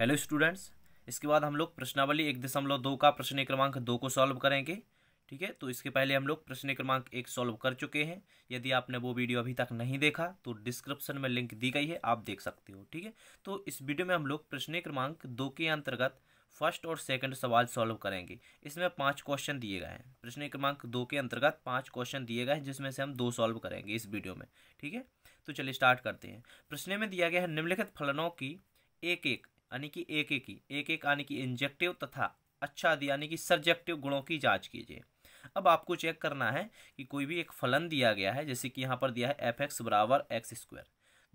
hello students इसके बाद हम लोग प्रश्नावली एक दशमलव दो का प्रश्न क्रमांक दो को सॉल्व करेंगे ठीक है तो इसके पहले हम लोग प्रश्न क्रमांक एक सॉल्व कर चुके हैं यदि आपने वो वीडियो अभी तक नहीं देखा तो डिस्क्रिप्शन में लिंक दी गई है आप देख सकते हो ठीक है तो इस वीडियो में हम लोग प्रश्न क्रमांक दो के अंतर्गत फर्स्ट और सेकंड सवाल सॉल्व करेंगे इसमें पांच क्वेश्चन दिए गए हैं प्रश्न क्रमांक दो के अंतर्गत पांच क्वेश्चन दिए गए हैं जिसमें से हम दो सॉल्व करेंगे इस वीडियो में ठीक है तो चलिए स्टार्ट करते हैं प्रश्न में दिया गया है निम्नलिखित फलनों की एक एक यानी कि एक एक ही एक एक यानी कि इंजेक्टिव तथा अच्छा आदि यानी कि सर्जेक्टिव गुणों की जांच कीजिए अब आपको चेक करना है कि कोई भी एक फलन दिया गया है जैसे कि यहाँ पर दिया है एफ एक्स बराबर एक्स स्क्वायर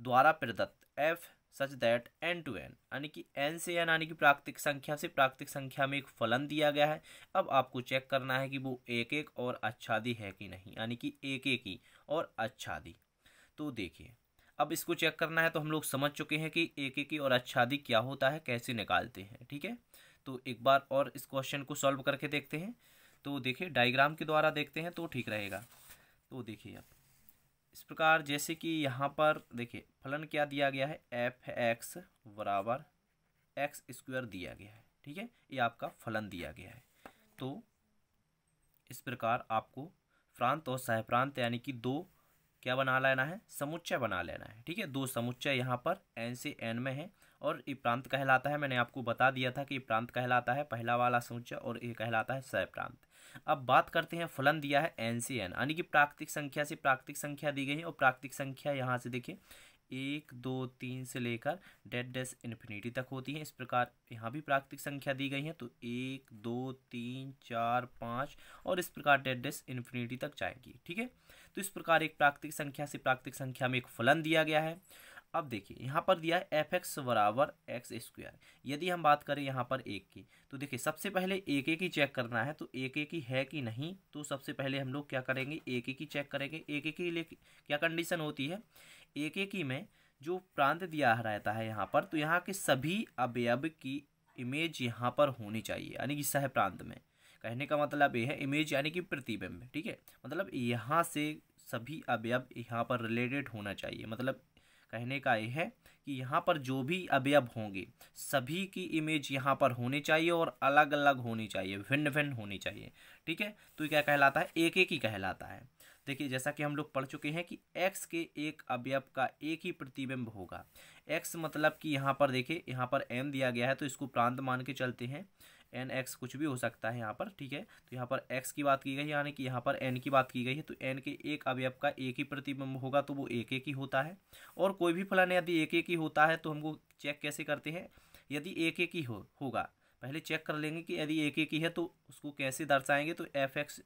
द्वारा प्रदत्त F such that N to N यानी कि एन से एन यानी कि प्राकृतिक संख्या से प्राकृतिक संख्या में एक फलन दिया गया है अब आपको चेक करना है कि वो एक एक और अच्छादी है कि नहीं यानी कि एक एक ही और अच्छादी तो देखिए अब इसको चेक करना है तो हम लोग समझ चुके हैं कि एक एक और आच्छादी क्या होता है कैसे निकालते हैं ठीक है तो एक बार और इस क्वेश्चन को सॉल्व करके देखते हैं तो देखिए डायग्राम के द्वारा देखते हैं तो ठीक रहेगा तो देखिए आप इस प्रकार जैसे कि यहाँ पर देखिए फलन क्या दिया गया है एफ एक्स बराबर एक्स स्क्वायर दिया गया है ठीक है ये आपका फलन दिया गया है तो इस प्रकार आपको प्रांत और सहप्रांत यानी कि दो क्या बना लेना है समुच्चय बना लेना है ठीक है दो समुच्चय यहाँ पर एन से एन में है और ये प्रांत कहलाता है मैंने आपको बता दिया था कि ये प्रांत कहलाता है पहला वाला समुच्चय और ये कहलाता है सह प्रांत अब बात करते हैं फलन दिया है एन से एन यानी कि प्राकृतिक संख्या से प्राकृतिक संख्या दी गई है और प्राकृतिक संख्या यहाँ से देखिए एक दो तीन से लेकर डेड डेस इन्फिनिटी तक होती है इस प्रकार यहाँ भी प्राकृतिक संख्या दी गई है तो एक दो तीन चार पाँच और इस प्रकार डेड डेस इन्फिनिटी तक जाएंगी ठीक है तो इस प्रकार एक प्राकृतिक संख्या से प्राकृतिक संख्या में एक फलन दिया गया है अब देखिए यहाँ पर दिया है एफ एक्स बराबर एक्स स्क्वायर यदि हम बात करें यहाँ पर एक की तो देखिए सबसे पहले एक एक ही चेक करना है तो एक एक ही है कि नहीं तो सबसे पहले हम लोग क्या करेंगे एक एक ही चेक करेंगे एक एक ही लिए क्या कंडीशन होती है एक एक ही में जो प्रांत दिया रहता है यहाँ पर तो यहाँ के सभी अवयव की इमेज यहाँ पर होनी चाहिए यानी कि सह प्रांत में कहने का मतलब ये है इमेज यानी कि प्रतिबिंब ठीक है मतलब यहाँ से सभी अवयव यहाँ पर रिलेटेड होना चाहिए मतलब कहने का ये है कि यहाँ पर जो भी अवयव होंगे सभी की इमेज यहाँ पर होनी चाहिए और अलग अलग होनी चाहिए भिन्न भिन्न होनी चाहिए ठीक है तो क्या कहलाता है एक एक ही कहलाता है देखिए जैसा कि हम लोग पढ़ चुके हैं कि x के एक अवयव का एक ही प्रतिबिंब होगा x मतलब कि यहाँ पर देखिए यहाँ पर m दिया गया है तो इसको प्रांत मान के चलते हैं एन एक्स कुछ भी हो सकता है यहाँ पर ठीक है तो यहाँ पर एक्स की बात की गई यानी कि यहाँ पर एन की बात की गई है तो एन के एक अवयव का एक ही प्रतिबिंब होगा तो वो एक एक ही होता है और कोई भी फलन यदि एक एक ही होता है तो हमको चेक कैसे करते हैं यदि एक एक ही हो होगा पहले चेक कर लेंगे कि यदि एक एक ही है तो उसको कैसे दर्शाएंगे तो F X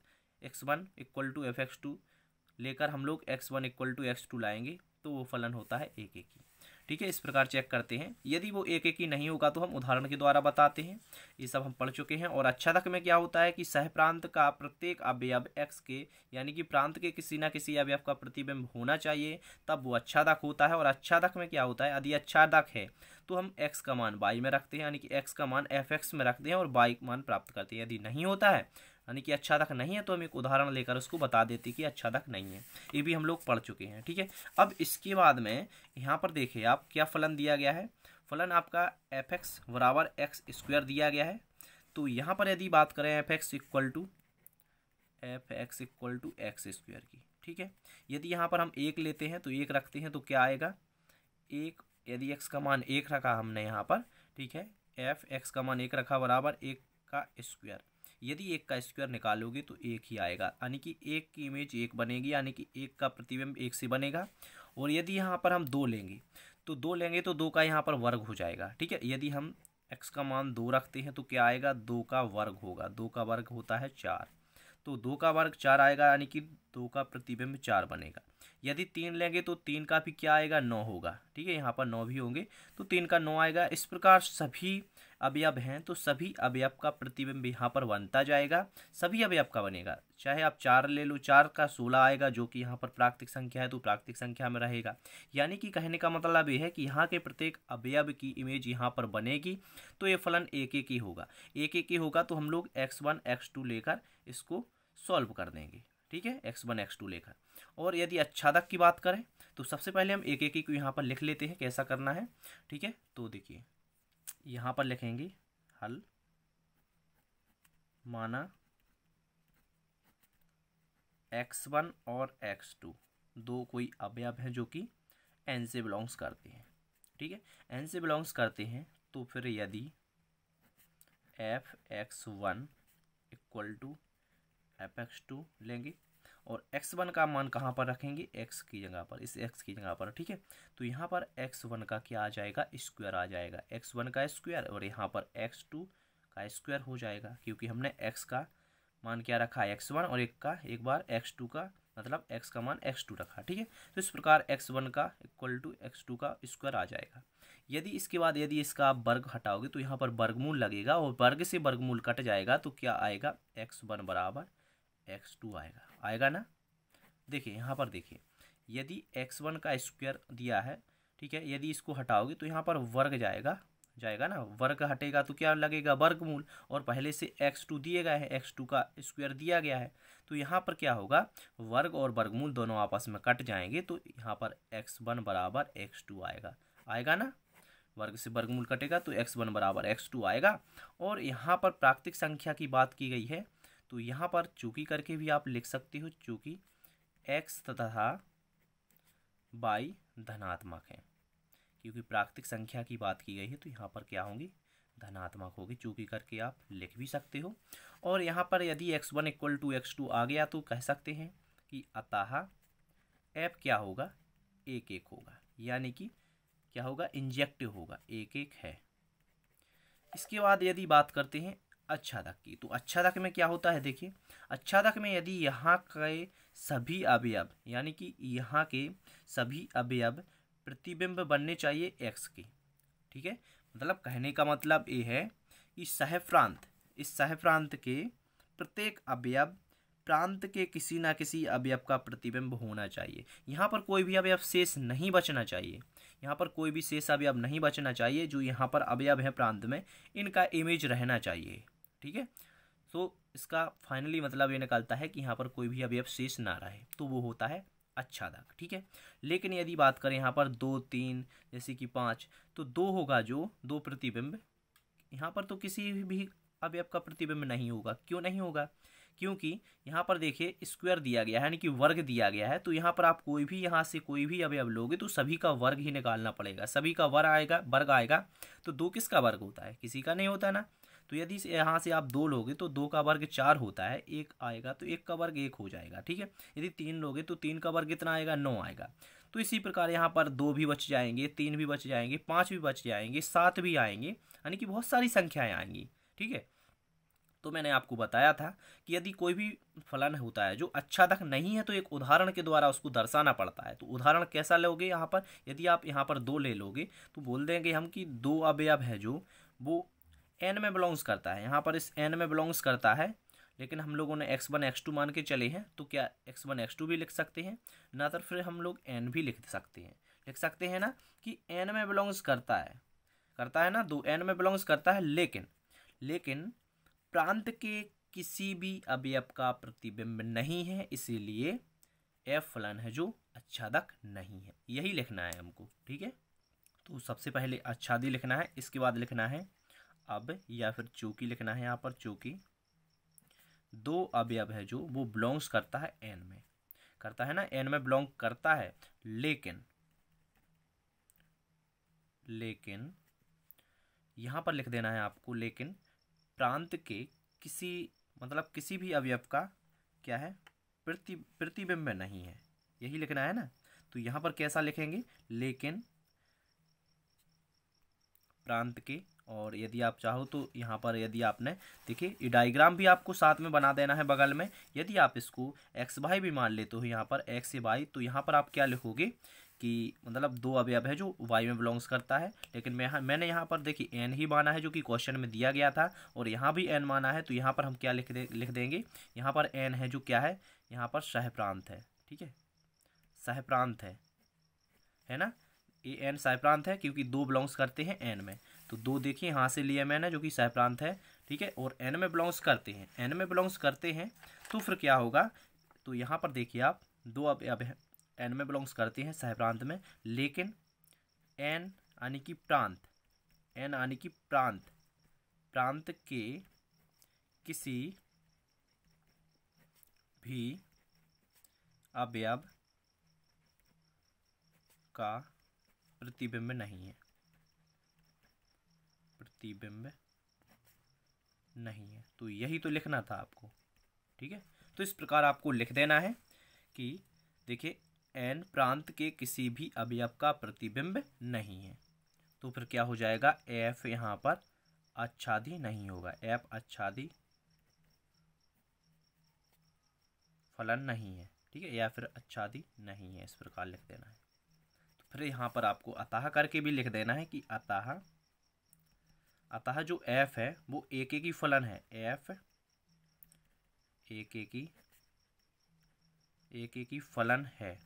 X one equal to F X two लेकर हम लोग X one equal to X two लाएंगे तो वो फलन होता है एक एक ही ठीक है इस प्रकार चेक करते हैं यदि वो एक एक ही नहीं होगा तो हम उदाहरण के द्वारा बताते हैं ये सब हम पढ़ चुके हैं और अच्छा तक में क्या होता है कि सह प्रांत का प्रत्येक अवयव एक्स के यानी कि प्रांत के किसी ना किसी अवयव का प्रतिबिंब होना चाहिए तब वो अच्छा तक होता है और अच्छा तक में क्या होता है यदि अच्छा तक है तो हम एक्स का मान बाई में रखते हैं यानी कि एक्स का मान एफ एक्स में रखते हैं और बाई का मान प्राप्त करते हैं यदि नहीं होता है यानी कि अच्छा तक नहीं है तो हम एक उदाहरण लेकर उसको बता देते कि अच्छा तक नहीं है ये भी हम लोग पढ़ चुके हैं ठीक है अब इसके बाद में यहाँ पर देखिए आप क्या फलन दिया गया है फलन आपका एफ एक्स बराबर एक्स स्क्वायर दिया गया है तो यहाँ पर यदि बात करें F X equal to F X equal to X square की ठीक है यदि यहाँ पर हम एक लेते हैं तो एक रखते हैं तो क्या आएगा एक यदि एक्स का मान एक रखा हमने यहाँ पर ठीक है एफ एक्स का मान एक रखा बराबर एक का स्क्वायर यदि एक का स्क्वायर निकालोगे तो एक ही आएगा यानी कि एक की इमेज एक बनेगी यानी कि एक का प्रतिबिंब एक से बनेगा और यदि यहाँ पर हम दो लेंगे तो दो लेंगे तो दो का यहाँ पर वर्ग हो जाएगा ठीक है यदि हम एक्स का मान दो रखते हैं तो क्या आएगा दो का वर्ग होगा दो का वर्ग होता है चार तो दो का वर्ग चार आएगा यानी कि दो का प्रतिबिंब चार बनेगा यदि तीन लेंगे तो तीन का भी क्या आएगा नौ होगा ठीक है यहाँ पर नौ भी होंगे तो तीन का नौ आएगा इस प्रकार सभी अवयव हैं तो सभी अवयव का प्रतिबिंब यहाँ पर बनता जाएगा सभी अवयव का बनेगा चाहे आप चार ले लो चार का सोलह आएगा जो कि यहाँ पर प्राकृतिक संख्या है तो प्राकृतिक संख्या में रहेगा यानी कि कहने का मतलब ये है कि यहाँ के प्रत्येक अवयव की इमेज यहाँ पर बनेगी तो ये फलन एक एक ही होगा एक एक ही होगा तो हम लोग एक्स वन एक्स टू लेकर इसको सॉल्व कर देंगे ठीक है एक्स वन एक्स टू लेकर और यदि अच्छादक की बात करें तो सबसे पहले हम एक एक को यहाँ पर लिख लेते हैं कैसा करना है ठीक है तो देखिए यहाँ पर लिखेंगे हल माना एक्स वन और एक्स टू दो कोई अवयव हैं जो कि एन से बिलोंग्स करते हैं ठीक है एन से बिलोंग्स करते हैं तो फिर यदि F X one equal to F X two लेंगे और एक्स वन का मान कहाँ पर रखेंगे एक्स की जगह पर इस एक्स की जगह पर ठीक है तो यहाँ पर एक्स वन का क्या आ जाएगा स्क्वायर आ जाएगा एक्स वन का स्क्वायर और यहाँ पर एक्स टू का स्क्वायर हो जाएगा क्योंकि हमने एक्स का मान क्या रखा है एक्स वन और एक का एक बार एक्स टू का मतलब एक्स का मान एक्स टू रखा ठीक है तो इस प्रकार एक्स वन का इक्वल टू एक्स टू का स्क्वायर आ जाएगा यदि इसके बाद यदि इसका आप वर्ग हटाओगे तो यहाँ पर वर्गमूल लगेगा और वर्ग से वर्गमूल कट जाएगा तो क्या आएगा एक्स वन बराबर एक्स टू आएगा आएगा ना देखिए यहाँ पर देखिए यदि एक्स वन का स्क्वायर दिया है ठीक है यदि इसको हटाओगे तो यहाँ पर वर्ग जाएगा जाएगा ना वर्ग हटेगा तो क्या लगेगा वर्गमूल और पहले से एक्स टू दिए गए हैं एक्स टू का स्क्वायर दिया गया है तो यहाँ पर क्या होगा वर्ग और वर्गमूल दोनों आपस में कट जाएंगे तो यहाँ पर एक्स वन बराबर एक्स टू आएगा आएगा ना वर्ग से वर्गमूल कटेगा तो एक्स वन बराबर एक्स टू आएगा और यहाँ पर प्राकृतिक संख्या की बात की गई है तो यहाँ पर चूकी करके भी आप लिख सकते हो चूँकि एक्स तथा बाई धनात्मक है क्योंकि प्राकृतिक संख्या की बात की गई है तो यहाँ पर क्या होंगी धनात्मक होगी चूँकि करके आप लिख भी सकते हो और यहाँ पर यदि X one equal to X two आ गया तो कह सकते हैं कि अतः ऐप क्या होगा एक एक होगा यानी कि क्या होगा इंजेक्टिव होगा एक एक है इसके बाद यदि बात करते हैं अच्छा तक की तो अच्छा तक में क्या होता है देखिए अच्छा तक में यदि यहाँ के सभी अवयव यानी कि यहाँ के सभी अवयव प्रतिबिंब बनने चाहिए एक्स के ठीक है मतलब कहने का मतलब ये है कि सह प्रांत इस सह प्रांत के प्रत्येक अवयव प्रांत के किसी ना किसी अवयव का प्रतिबिंब होना चाहिए यहाँ पर कोई भी अवयव शेष नहीं बचना चाहिए यहाँ पर कोई भी शेष अवयव नहीं बचना चाहिए जो यहाँ पर अवयव है प्रांत में इनका इमेज रहना चाहिए ठीक है सो इसका फाइनली मतलब ये निकालता है कि यहाँ पर कोई भी अवयव शेष ना रहे तो वो होता है अच्छा दाग ठीक है लेकिन यदि बात करें यहाँ पर दो तीन जैसे कि पाँच तो दो होगा जो दो प्रतिबिंब यहाँ पर तो किसी भी अवयव का प्रतिबिंब नहीं होगा क्यों नहीं होगा क्योंकि यहाँ पर देखिए स्क्वायर दिया गया है यानी कि वर्ग दिया गया है तो यहाँ पर आप कोई भी यहाँ से कोई भी अवयव लोगे तो सभी का वर्ग ही निकालना पड़ेगा सभी का वर्ग आएगा वर्ग आएगा तो दो किसका वर्ग होता है किसी का नहीं होता ना तो यदि यहाँ से आप दो लोगे तो दो का वर्ग चार होता है एक आएगा तो एक का वर्ग एक हो जाएगा ठीक है यदि तीन लोगे तो तीन का वर्ग कितना आएगा नौ आएगा तो इसी प्रकार यहाँ पर दो भी बच जाएंगे तीन भी बच जाएंगे पाँच भी बच जाएंगे सात भी आएंगे यानी कि बहुत सारी संख्याएँ आएंगी ठीक है तो मैंने आपको बताया था कि यदि कोई भी फलन होता है जो अच्छा तक नहीं है तो एक उदाहरण के द्वारा उसको दर्शाना पड़ता है तो उदाहरण कैसा लोगे यहाँ पर यदि आप यहाँ पर दो ले लोगे तो बोल देंगे हम कि दो अवयव है जो वो एन में बिलोंग्स करता है यहाँ पर इस एन में बिलोंग्स करता है लेकिन हम लोगों ने एक्स वन एक्स टू मान के चले हैं तो क्या एक्स वन एक्स टू भी लिख सकते हैं ना तो फिर हम लोग एन भी लिख सकते हैं लिख सकते हैं ना कि एन में बिलोंग्स करता है करता है ना दो तो एन में बिलोंग्स करता है लेकिन लेकिन प्रांत के किसी भी अवयव का प्रतिबिंब नहीं है इसीलिए एफ फलन है जो अच्छादक नहीं है यही लिखना है हमको ठीक है तो सबसे पहले अच्छादी लिखना है इसके बाद लिखना है अब या फिर चौकी लिखना है यहाँ पर चूकी दो अवयव है जो वो बिलोंग्स करता है एन में करता है ना एन में बिलोंग करता है लेकिन लेकिन यहाँ पर लिख देना है आपको लेकिन प्रांत के किसी मतलब किसी भी अवयव का क्या है प्रति प्रतिबिंब नहीं है यही लिखना है ना तो यहाँ पर कैसा लिखेंगे लेकिन प्रांत के और यदि आप चाहो तो यहाँ पर यदि आपने देखिए ये डायग्राम भी आपको साथ में बना देना है बगल में यदि आप इसको एक्स वाई भी मान लेते हो यहाँ पर एक्स वाई तो यहाँ पर आप क्या लिखोगे कि मतलब दो अवयव है जो वाई में बिलोंग्स करता है लेकिन मैं यहाँ मैंने यहाँ पर देखिए एन ही माना है जो कि क्वेश्चन में दिया गया था और यहाँ भी एन माना है तो यहाँ पर हम क्या लिख दे लिख देंगे यहाँ पर एन है जो क्या है यहाँ पर सहप्रांत है ठीक है सहप्रांत है है ना ये एन सहप्रांत है क्योंकि दो बिलोंग्स करते हैं एन में तो दो देखिए यहाँ से लिया मैंने जो कि सह प्रांत है ठीक है और एन में बिलोंग्स करते हैं एन में बिलोंग्स करते हैं तो फिर क्या होगा तो यहाँ पर देखिए आप दो अब अब एन में बिलोंग्स करते हैं सह प्रांत में लेकिन एन यानी कि प्रांत एन यानी कि प्रांत प्रांत के किसी भी अवयव का प्रतिबिंब नहीं है प्रतिबिंब नहीं है तो यही तो लिखना था आपको ठीक है तो इस प्रकार आपको लिख देना है कि देखिए एन प्रांत के किसी भी अवयव का प्रतिबिंब नहीं है तो फिर क्या हो जाएगा एफ यहाँ पर आच्छादी नहीं होगा एफ आच्छादी फलन नहीं है ठीक है या फिर आच्छादी नहीं है इस प्रकार लिख देना है तो फिर यहाँ पर आपको अतः करके भी लिख देना है कि अतः अतः जो एफ है वो ए के की फलन है एफ ए के की ए के की फलन है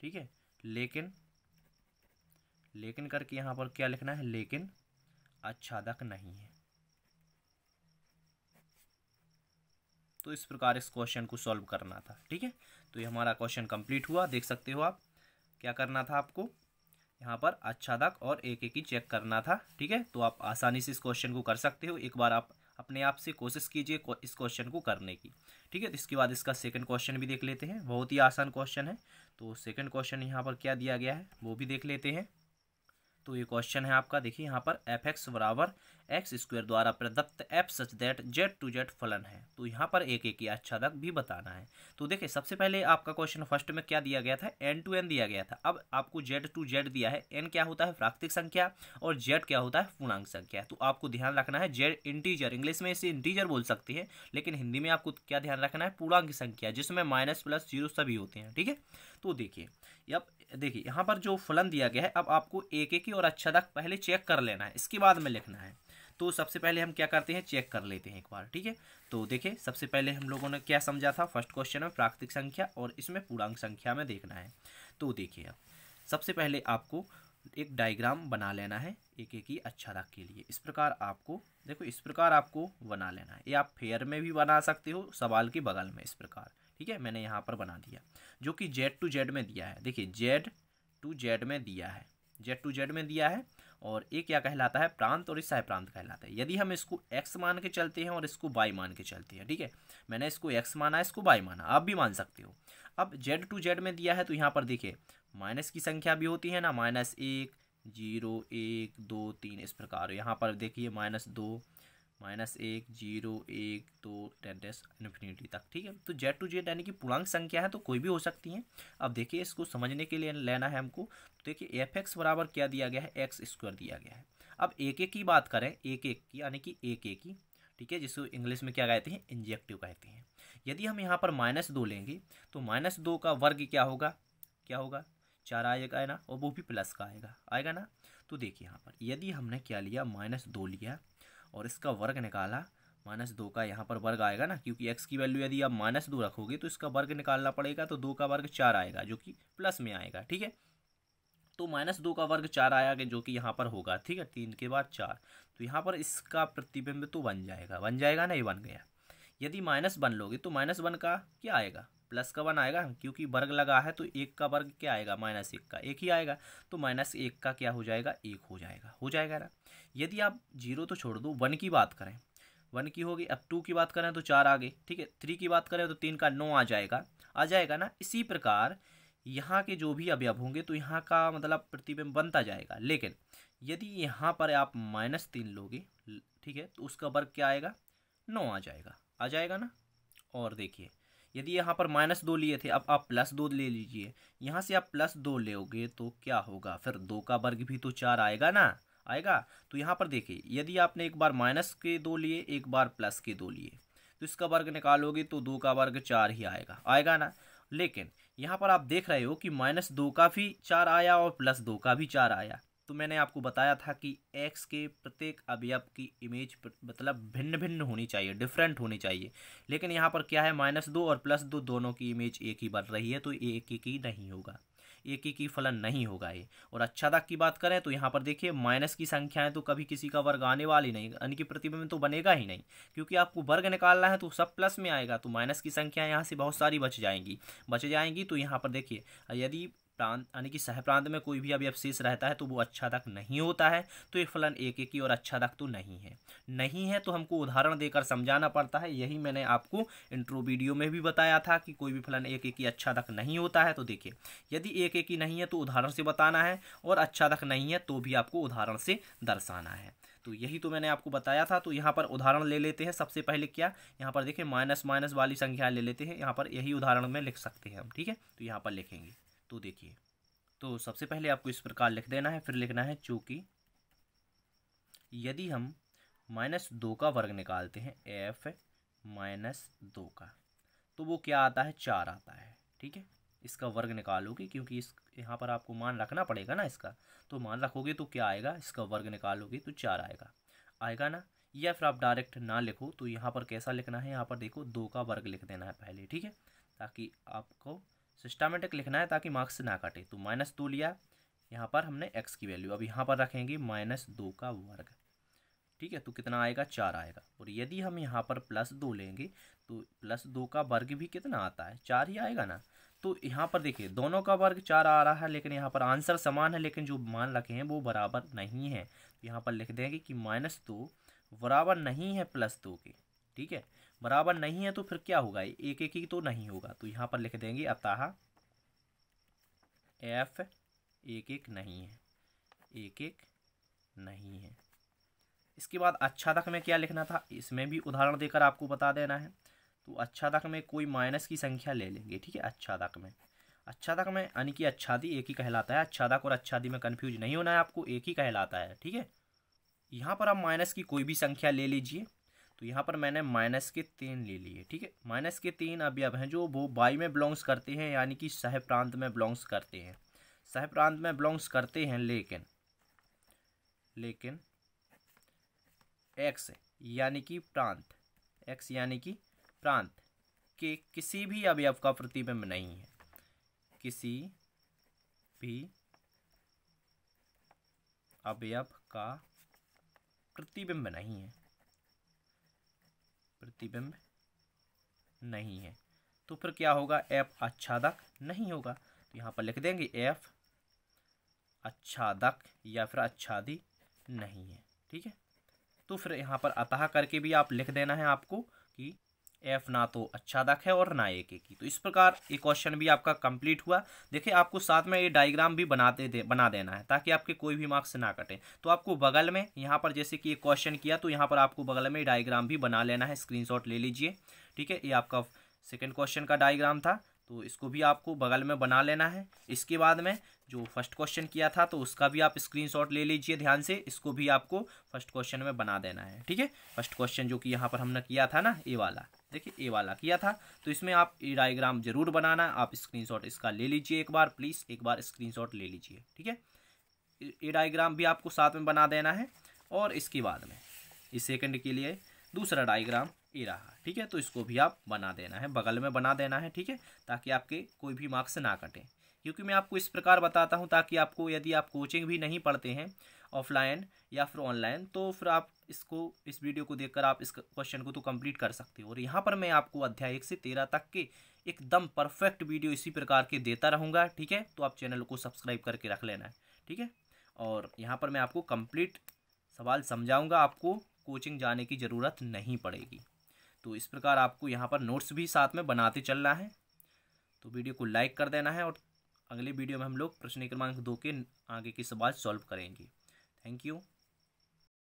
ठीक है लेकिन लेकिन करके यहां पर क्या लिखना है लेकिन आच्छादक नहीं है तो इस प्रकार इस क्वेश्चन को सॉल्व करना था ठीक है तो ये हमारा क्वेश्चन कंप्लीट हुआ देख सकते हो आप क्या करना था आपको यहाँ पर अच्छादक और एक एक ही चेक करना था ठीक है तो आप आसानी से इस क्वेश्चन को कर सकते हो एक बार आप अपने आप से कोशिश कीजिए इस क्वेश्चन को करने की ठीक है तो इसके बाद इसका सेकंड क्वेश्चन भी देख लेते हैं बहुत ही आसान क्वेश्चन है तो सेकंड क्वेश्चन यहाँ पर क्या दिया गया है वो भी देख लेते हैं तो ये क्वेश्चन है आपका देखिए यहाँ पर एफ एक्स बराबर एक्स स्क्वायर द्वारा प्रदत्त F such that Z to Z फलन है तो यहाँ पर एक एक आच्छादक भी बताना है तो देखिए सबसे पहले आपका क्वेश्चन फर्स्ट में क्या दिया गया था एन टू एन दिया गया था अब आपको जेड टू जेड दिया है एन क्या होता है प्राकृतिक संख्या और जेड क्या होता है पूर्णांक संख्या तो आपको ध्यान रखना है जेड इंटीजर इंग्लिश में इसे इंटीजर बोल सकती है लेकिन हिंदी में आपको क्या ध्यान रखना है पूर्णांक संख्या जिसमें माइनस प्लस जीरो सभी होते हैं ठीक है तो देखिए अब देखिए यहाँ पर जो फलन दिया गया है अब आपको एक एक और और अच्छा दक पहले चेक कर लेना है इसके बाद में लिखना है तो सबसे पहले हम क्या करते हैं चेक कर लेते हैं एक बार ठीक है तो देखिए सबसे पहले हम लोगों ने क्या समझा था फर्स्ट क्वेश्चन में प्राकृतिक संख्या और इसमें पूर्णांक संख्या में देखना है तो देखिए आप सबसे पहले आपको एक डायग्राम बना लेना है एक एक ही अच्छा रख के लिए इस प्रकार आपको देखो इस प्रकार आपको बना लेना है ये आप फेयर में भी बना सकते हो सवाल के बगल में इस प्रकार ठीक है मैंने यहाँ पर बना दिया जो कि जेड टू जेड में दिया है देखिए जेड टू जेड में दिया है जेड टू जेड में दिया है और ये क्या कहलाता है प्रांत और ये सह प्रांत कहलाता है यदि हम इसको एक्स मान के चलते हैं और इसको बाई मान के चलते हैं ठीक है मैंने इसको एक्स माना इसको बाई माना आप भी मान सकते हो अब जेड टू जेड में दिया है तो यहाँ पर देखिए माइनस की संख्या भी होती है ना माइनस एक जीरो एक दो तीन इस प्रकार यहाँ पर देखिए माइनस दो माइनस एक जीरो एक दो टेन डेस इन्फिनिटी तक ठीक है तो जेड टू जेड यानी कि पूर्णांक संख्या है तो कोई भी हो सकती है अब देखिए इसको समझने के लिए लेना है हमको तो देखिए एफ एक्स बराबर क्या दिया गया है एक्स स्क्वायर दिया गया है अब एक एक की बात करें एक एक की यानी कि एक एक की ठीक है जिसको इंग्लिश में क्या कहते हैं इंजेक्टिव कहते हैं यदि हम यहाँ पर माइनस दो लेंगे तो माइनस दो का वर्ग क्या होगा क्या होगा चार आएगा ना और वो भी प्लस का आएगा आएगा ना तो देखिए यहाँ पर यदि हमने क्या लिया माइनस दो लिया और इसका वर्ग निकाला माइनस दो का यहाँ पर वर्ग आएगा ना क्योंकि एक्स की वैल्यू यदि आप माइनस दो रखोगे तो इसका वर्ग निकालना पड़ेगा तो दो का वर्ग चार आएगा जो कि प्लस में आएगा ठीक है तो माइनस दो का वर्ग चार आया जो कि यहाँ पर होगा ठीक है तीन के बाद चार तो यहाँ पर इसका प्रतिबिंब तो बन जाएगा बन जाएगा ना ये बन गया यदि माइनस बन लोगे तो माइनस वन का क्या आएगा प्लस का वन आएगा क्योंकि वर्ग लगा है तो एक का वर्ग क्या आएगा माइनस एक का एक ही आएगा तो माइनस एक का क्या हो जाएगा एक हो जाएगा हो जाएगा ना यदि आप जीरो तो छोड़ दो वन की बात करें वन की होगी अब टू की बात करें तो चार आगे ठीक है थ्री की बात करें तो तीन का नौ आ जाएगा आ जाएगा ना इसी प्रकार यहाँ के जो भी अवयव होंगे तो यहाँ का मतलब प्रतिबिंब बनता जाएगा लेकिन यदि यहाँ पर आप माइनस तीन लोगे ठीक है तो उसका वर्ग क्या आएगा नौ आ जाएगा आ जाएगा ना और देखिए यदि यहाँ पर माइनस दो लिए थे अब आप प्लस दो ले लीजिए यहाँ से आप प्लस दो लोगे तो क्या होगा फिर दो का वर्ग भी तो चार आएगा ना आएगा तो यहाँ पर देखिए यदि आपने एक बार माइनस के दो लिए एक बार प्लस के दो लिए तो इसका वर्ग निकालोगे तो दो का वर्ग चार ही आएगा आएगा ना लेकिन यहाँ पर आप देख रहे हो कि माइनस दो का भी चार आया और प्लस दो का भी चार आया तो मैंने आपको बताया था कि एक्स के प्रत्येक अवयव की इमेज मतलब भिन्न भिन्न होनी चाहिए डिफरेंट होनी चाहिए लेकिन यहाँ पर क्या है माइनस दो और प्लस दो दोनों की इमेज एक ही बन रही है तो एक एक ही नहीं होगा एक एक ही फलन नहीं होगा ये और अच्छा दाग की बात करें तो यहाँ पर देखिए माइनस की संख्याएं तो कभी किसी का वर्ग आने वाली नहीं यानी कि प्रतिबिंब तो बनेगा ही नहीं क्योंकि आपको वर्ग निकालना है तो सब प्लस में आएगा तो माइनस की संख्या यहाँ से बहुत सारी बच जाएंगी बच जाएंगी तो यहाँ पर देखिए यदि प्रांत यानी कि सह प्रांत में कोई भी अभी अवशेष रहता है तो वो अच्छा तक नहीं होता है तो ये फलन एक एक ही और अच्छा तक तो नहीं है नहीं है तो हमको उदाहरण देकर समझाना पड़ता है यही मैंने आपको इंट्रो वीडियो में भी बताया था कि कोई भी फलन एक एक ही अच्छा तक नहीं होता है तो देखिए यदि एक एक ही नहीं है तो उदाहरण से बताना है और अच्छा तक नहीं है तो भी आपको उदाहरण से दर्शाना है तो यही तो मैंने आपको बताया था तो यहाँ पर उदाहरण ले लेते हैं सबसे पहले क्या यहाँ पर देखिए माइनस माइनस वाली संख्या ले लेते हैं यहाँ पर यही उदाहरण में लिख सकते हैं हम ठीक है तो यहाँ पर लिखेंगे तो देखिए तो सबसे पहले आपको इस प्रकार लिख देना है फिर लिखना है चूँकि यदि हम माइनस दो का वर्ग निकालते हैं एफ माइनस दो का तो वो क्या आता है चार आता है ठीक है इसका वर्ग निकालोगे क्योंकि इस यहाँ पर आपको मान रखना पड़ेगा ना इसका तो मान रखोगे तो क्या आएगा इसका वर्ग निकालोगे तो चार आएगा आएगा ना या फिर आप डायरेक्ट ना लिखो तो यहाँ पर कैसा लिखना है यहाँ पर देखो दो का वर्ग लिख देना है पहले ठीक है ताकि आपको सिस्टामेटिक लिखना है ताकि मार्क्स ना काटे तो माइनस दो लिया यहाँ पर हमने एक्स की वैल्यू अब यहाँ पर रखेंगे माइनस दो का वर्ग ठीक है तो कितना आएगा चार आएगा और यदि हम यहाँ पर प्लस दो लेंगे तो प्लस दो का वर्ग भी कितना आता है चार ही आएगा ना तो यहाँ पर देखिए दोनों का वर्ग चार आ रहा है लेकिन यहाँ पर आंसर समान है लेकिन जो मान रखे हैं वो बराबर नहीं है यहाँ पर लिख देंगे कि माइनस दो बराबर नहीं है प्लस दो के ठीक है बराबर नहीं है तो फिर क्या होगा एक एक ही तो नहीं होगा तो यहाँ पर लिख देंगे अतः एफ एक एक नहीं है एक एक नहीं है इसके बाद अच्छा तक में क्या लिखना था इसमें भी उदाहरण देकर आपको बता देना है तो अच्छा तक में कोई माइनस की संख्या ले लेंगे ठीक है अच्छा तक में अच्छा तक में यानी कि अच्छा दी एक ही कहलाता है अच्छा तक और अच्छा दी में कन्फ्यूज नहीं होना है आपको एक ही कहलाता है ठीक है यहाँ पर आप माइनस की कोई भी संख्या ले लीजिए तो यहाँ पर मैंने माइनस के तीन ले लिए ठीक है माइनस के तीन अवयव हैं जो वो बाई में बिलोंग्स करते हैं यानी कि सह प्रांत में बिलोंग्स करते हैं सह प्रांत में बिलोंग्स करते हैं लेकिन लेकिन एक्स यानी कि प्रांत एक्स यानी कि प्रांत के किसी भी अवयव का प्रतिबिंब नहीं है किसी भी अवयव का प्रतिबिंब नहीं है प्रतिबिंब नहीं है तो फिर क्या होगा एफ आच्छादक नहीं होगा तो यहाँ पर लिख देंगे एफ आच्छादक या फिर आच्छादी नहीं है ठीक है तो फिर यहाँ पर अतः करके भी आप लिख देना है आपको कि एफ ना तो अच्छा दक है और ना एक के की तो इस प्रकार ये क्वेश्चन भी आपका कंप्लीट हुआ देखिए आपको साथ में ये डायग्राम भी बनाते दे बना देना है ताकि आपके कोई भी मार्क्स ना कटें तो आपको बगल में यहाँ पर जैसे कि ये क्वेश्चन किया तो यहाँ पर आपको बगल में डायग्राम भी बना लेना है स्क्रीन ले लीजिए ठीक है ये आपका सेकेंड क्वेश्चन का डायग्राम था तो इसको भी आपको बगल में बना लेना है इसके बाद में जो फर्स्ट क्वेश्चन किया था तो उसका भी आप स्क्रीनशॉट ले लीजिए ध्यान से इसको भी आपको फर्स्ट क्वेश्चन में बना देना है ठीक है फर्स्ट क्वेश्चन जो कि यहाँ पर हमने किया था ना ये वाला देखिए ए वाला किया था तो इसमें आप डायग्राम जरूर बनाना आप स्क्रीनशॉट इसका ले लीजिए एक बार प्लीज़ एक बार स्क्रीनशॉट ले लीजिए ठीक है ये डायग्राम भी आपको साथ में बना देना है और इसके बाद में इस सेकंड के लिए दूसरा डायग्राम ये रहा ठीक है तो इसको भी आप बना देना है बगल में बना देना है ठीक है ताकि आपके कोई भी मार्क्स ना कटें क्योंकि मैं आपको इस प्रकार बताता हूँ ताकि आपको यदि आप कोचिंग भी नहीं पढ़ते हैं ऑफलाइन या फिर ऑनलाइन तो फिर आप इसको इस वीडियो को देखकर आप इस क्वेश्चन को तो कंप्लीट कर सकते हो और यहाँ पर मैं आपको अध्याय एक से तेरह तक के एकदम परफेक्ट वीडियो इसी प्रकार के देता रहूँगा ठीक है तो आप चैनल को सब्सक्राइब करके रख लेना है ठीक है और यहाँ पर मैं आपको कंप्लीट सवाल समझाऊँगा आपको कोचिंग जाने की ज़रूरत नहीं पड़ेगी तो इस प्रकार आपको यहाँ पर नोट्स भी साथ में बनाते चलना है तो वीडियो को लाइक कर देना है और अगले वीडियो में हम लोग प्रश्न क्रमांक दो के आगे के सवाल सॉल्व करेंगे थैंक यू